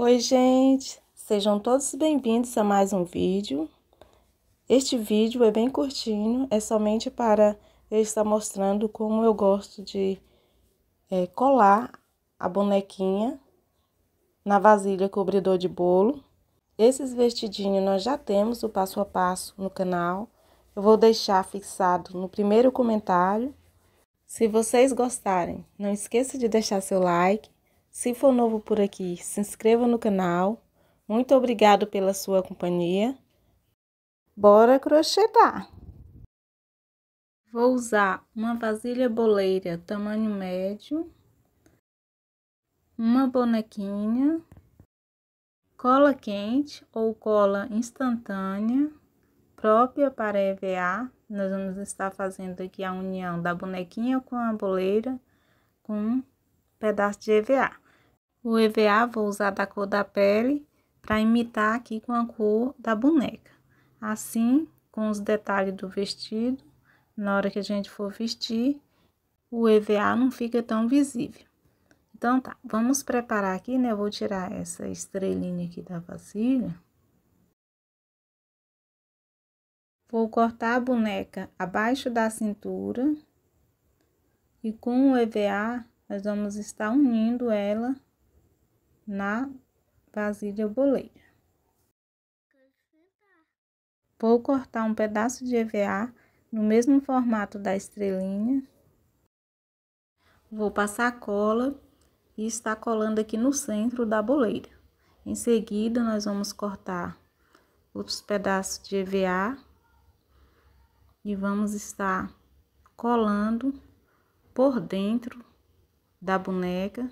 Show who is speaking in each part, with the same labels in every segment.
Speaker 1: Oi, gente! Sejam todos bem-vindos a mais um vídeo. Este vídeo é bem curtinho, é somente para eu estar mostrando como eu gosto de é, colar a bonequinha na vasilha cobridor de bolo. Esses vestidinhos nós já temos o passo a passo no canal. Eu vou deixar fixado no primeiro comentário. Se vocês gostarem, não esqueça de deixar seu like se for novo por aqui, se inscreva no canal. Muito obrigado pela sua companhia. Bora crochetar! Vou usar uma vasilha boleira tamanho médio, uma bonequinha, cola quente ou cola instantânea, própria para EVA. Nós vamos estar fazendo aqui a união da bonequinha com a boleira com um pedaço de EVA. O EVA vou usar da cor da pele para imitar aqui com a cor da boneca. Assim, com os detalhes do vestido, na hora que a gente for vestir, o EVA não fica tão visível. Então, tá, vamos preparar aqui, né? Eu vou tirar essa estrelinha aqui da vasilha. Vou cortar a boneca abaixo da cintura. E com o EVA, nós vamos estar unindo ela na vasilha boleira. Vou cortar um pedaço de EVA no mesmo formato da estrelinha. Vou passar cola e está colando aqui no centro da boleira. Em seguida, nós vamos cortar os pedaços de EVA e vamos estar colando por dentro da boneca.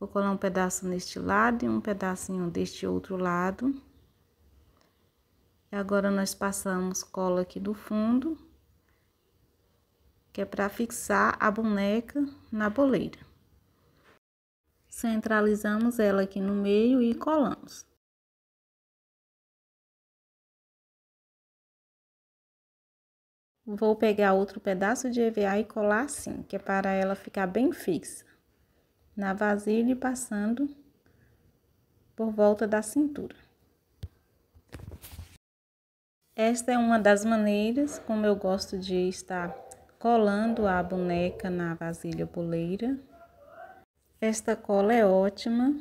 Speaker 1: Vou colar um pedaço neste lado e um pedacinho deste outro lado. E agora, nós passamos cola aqui do fundo, que é para fixar a boneca na boleira. Centralizamos ela aqui no meio e colamos. Vou pegar outro pedaço de EVA e colar assim, que é para ela ficar bem fixa na vasilha e passando por volta da cintura. Esta é uma das maneiras como eu gosto de estar colando a boneca na vasilha boleira. Esta cola é ótima.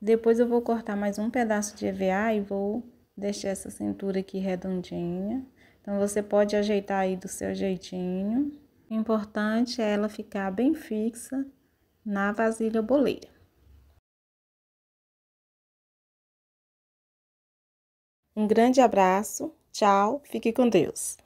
Speaker 1: Depois eu vou cortar mais um pedaço de EVA e vou deixar essa cintura aqui redondinha. Então, você pode ajeitar aí do seu jeitinho. O importante é ela ficar bem fixa na vasilha boleira. Um grande abraço, tchau, fique com Deus.